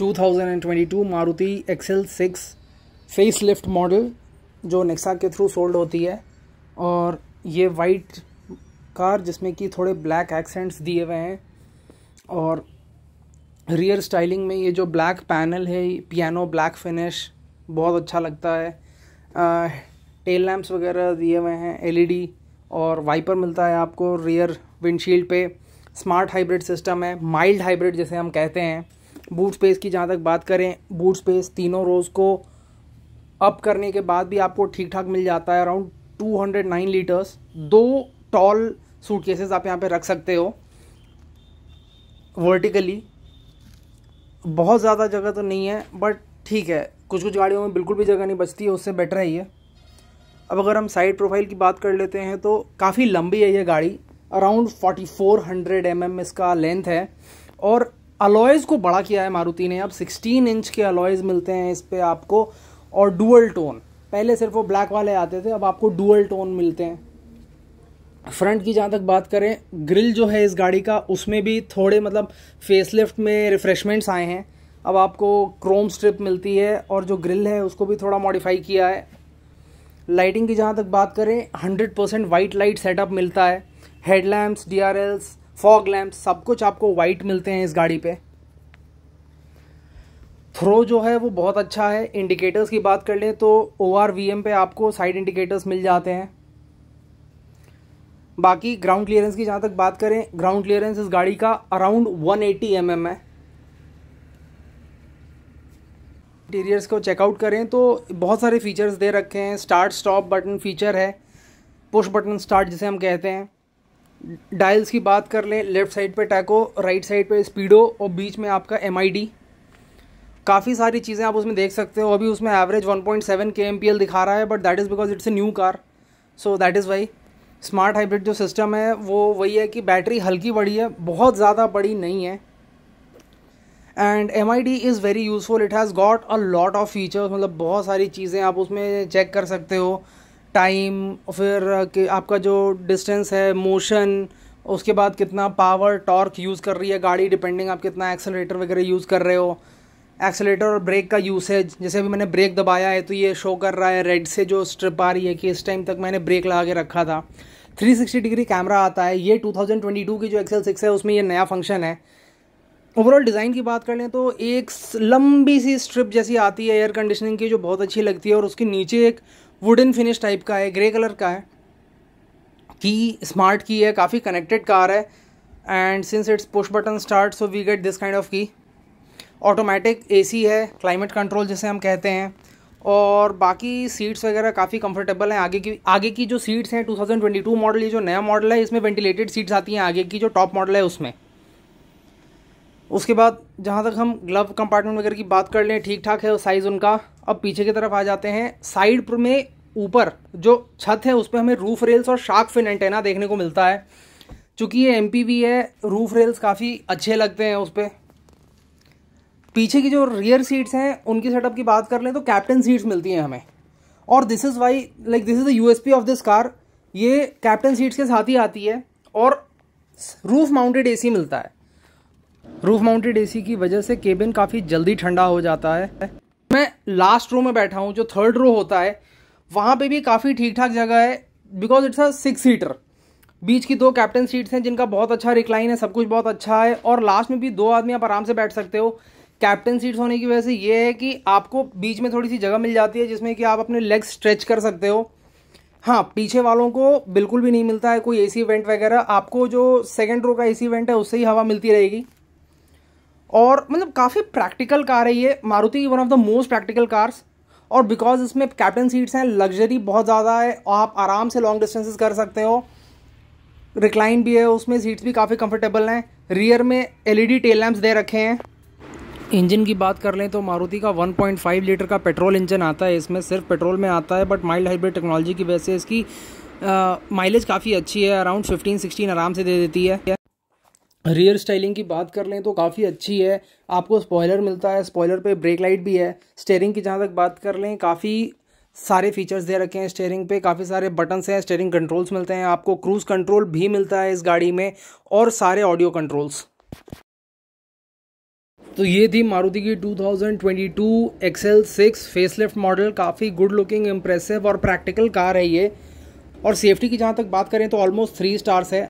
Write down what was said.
2022 Maruti XL six facelift model जो Nexa के through sold होती है और ये वाइट कार जिसमें कि थोड़े ब्लैक एक्सेंट्स दिए हुए हैं और रियर स्टाइलिंग में ये जो ब्लैक पैनल है पियानो ब्लैक फिनिश बहुत अच्छा लगता है आ, टेल लैम्प्स वगैरह दिए हुए हैं एलईडी e और वाइपर मिलता है आपको रियर विंडशील्ड पे स्मार्ट हाइब्रिड सिस्टम है माइल्ड हाइब्रिड जैसे हम कहते हैं बूट स्पेस की जहाँ तक बात करें बूट स्पेस तीनों रोज़ को अप करने के बाद भी आपको ठीक ठाक मिल जाता है अराउंड 209 लीटर्स दो टॉल सूटकेसेस आप यहाँ पे रख सकते हो वर्टिकली बहुत ज़्यादा जगह तो नहीं है बट ठीक है कुछ कुछ गाड़ियों में बिल्कुल भी जगह नहीं बचती है उससे बेटर है ये अब अगर हम साइड प्रोफाइल की बात कर लेते हैं तो काफ़ी लंबी है ये गाड़ी अराउंड 4400 हंड्रेड mm इसका लेंथ है और अलॉयज़ को बड़ा किया है मारुति ने अब 16 इंच के अलॉयज़ मिलते हैं इस पर आपको और डुअल टोन पहले सिर्फ वो ब्लैक वाले आते थे अब आपको डुअल टोन मिलते हैं फ्रंट की जहाँ तक बात करें ग्रिल जो है इस गाड़ी का उसमें भी थोड़े मतलब फेसलिफ्ट में रिफ्रेशमेंट्स आए हैं अब आपको क्रोम स्ट्रिप मिलती है और जो ग्रिल है उसको भी थोड़ा मॉडिफाई किया है लाइटिंग की जहाँ तक बात करें 100% वाइट लाइट सेटअप मिलता है headlamps D R Ls fog lamp सब कुछ आपको वाइट मिलते हैं इस गाड़ी पे थ्रो जो है वो बहुत अच्छा है इंडिकेटर्स की बात कर लें तो ओ आर वी एम पे आपको साइड इंडिकेटर्स मिल जाते हैं बाकी ग्राउंड क्लियरेंस की जहाँ तक बात करें ग्राउंड क्लियरेंस इस गाड़ी का अराउंड 180 एटी mm है इंटीरियर्स को चेकआउट करें तो बहुत सारे फीचर्स दे रखे हैं स्टार्ट स्टॉप बटन फीचर है पुश बटन स्टार्ट जिसे हम कहते हैं डायल्स की बात कर लें लेफ्ट साइड पे टैको राइट साइड पे स्पीडो और बीच में आपका एम काफ़ी सारी चीज़ें आप उसमें देख सकते हो अभी उसमें एवरेज 1.7 पॉइंट दिखा रहा है but that is because it's a new car so that is why smart hybrid जो सिस्टम है वो वही है कि बैटरी हल्की बड़ी है बहुत ज़्यादा बड़ी नहीं है and M I D is very useful it has got a lot of features मतलब बहुत सारी चीज़ें आप उसमें चेक कर सकते हो टाइम फिर कि आपका जो डिस्टेंस है मोशन उसके बाद कितना पावर टॉर्क यूज़ कर रही है गाड़ी डिपेंडिंग आप कितना एक्सेलेटर वगैरह यूज़ कर रहे हो एक्सेलेटर और ब्रेक का यूसेज जैसे अभी मैंने ब्रेक दबाया है तो ये शो कर रहा है रेड से जो स्ट्रिप आ रही है कि इस टाइम तक मैंने ब्रेक लगा के रखा था 360 डिग्री कैमरा आता है ये 2022 की जो एक्सेल सिक्स है उसमें ये नया फंक्शन है ओवरऑल डिज़ाइन की बात कर लें तो एक लंबी सी स्ट्रिप जैसी आती है एयर कंडीशनिंग की जो बहुत अच्छी लगती है और उसके नीचे एक वुडन फिनिश टाइप का है ग्रे कलर का है की स्मार्ट की है काफ़ी कनेक्टेड कार है and since it's push button start so we get this kind of की ऑटोमेटिक एसी है क्लाइमेट कंट्रोल जिसे हम कहते हैं और बाकी सीट्स वगैरह काफ़ी कंफर्टेबल हैं आगे की आगे की जो सीट्स हैं 2022 मॉडल ये जो नया मॉडल है इसमें वेंटिलेटेड सीट्स आती हैं आगे की जो टॉप मॉडल है उसमें उसके बाद जहाँ तक हम ग्लव कंपार्टमेंट वगैरह की बात कर लें ठीक ठाक है साइज़ उनका अब पीछे की तरफ आ जाते हैं साइड पर में ऊपर जो छत है उस पर हमें रूफ रेल्स और शार्क फिन एंटेना देखने को मिलता है चूँकि ये एम है रूफ रेल्स काफ़ी अच्छे लगते हैं उस पर पीछे की जो रियर सीट्स हैं उनकी सेटअप की बात कर लें तो कैप्टन सीट्स मिलती हैं हमें और this is why like this is the U of this car ये कैप्टन सीट्स के साथ ही आती है और रूफ माउंटेड ए मिलता है रूफ माउंटेड एसी की वजह से केबिन काफ़ी जल्दी ठंडा हो जाता है मैं लास्ट रो में बैठा हूँ जो थर्ड रो होता है वहां पे भी काफ़ी ठीक ठाक जगह है because it's a six seater बीच की दो कैप्टन सीट्स हैं जिनका बहुत अच्छा रिक्लाइन है सब कुछ बहुत अच्छा है और लास्ट में भी दो आदमी आप आराम से बैठ सकते हो कैप्टन सीट्स होने की वजह से ये है कि आपको बीच में थोड़ी सी जगह मिल जाती है जिसमें कि आप अपने लेग स्ट्रेच कर सकते हो हाँ पीछे वालों को बिल्कुल भी नहीं मिलता है कोई एसी इवेंट वगैरह आपको जो सेकेंड रो का एसी इवेंट है उससे ही हवा मिलती रहेगी और मतलब काफ़ी प्रैक्टिकल कार है ये Maruti one of the most practical cars और बिकॉज इसमें कैप्टन सीट्स हैं लग्जरी बहुत ज़्यादा है और आप आराम से लॉन्ग डिस्टेंसेस कर सकते हो रिक्लाइन भी है उसमें सीट्स भी काफ़ी कंफर्टेबल हैं रियर में एलईडी टेल लैम्प्स दे रखे हैं इंजन की बात कर लें तो मारुति का 1.5 लीटर का पेट्रोल इंजन आता है इसमें सिर्फ पेट्रोल में आता है बट माइल्ड हाइब्रिड टेक्नोलॉजी की वजह से इसकी माइलेज काफ़ी अच्छी है अराउंड 15-16 आराम से दे देती है रियर स्टाइलिंग की बात कर लें तो काफ़ी अच्छी है आपको स्पॉयलर मिलता है स्पॉयलर पे ब्रेक लाइट भी है स्टेयरिंग की जहाँ तक बात कर लें काफ़ी सारे फीचर्स दे रखे हैं स्टेयरिंग पे काफ़ी सारे बटन्स हैं स्टेयरिंग कंट्रोल्स मिलते हैं आपको क्रूज़ कंट्रोल भी मिलता है इस गाड़ी में और सारे ऑडियो कंट्रोल्स तो ये थी मारुति की 2022 एक्सएल सिक्स फेसलिफ्ट मॉडल काफ़ी गुड लुकिंग इम्प्रेसिव और प्रैक्टिकल कार है ये और सेफ्टी की जहाँ तक बात करें तो ऑलमोस्ट थ्री स्टार्स है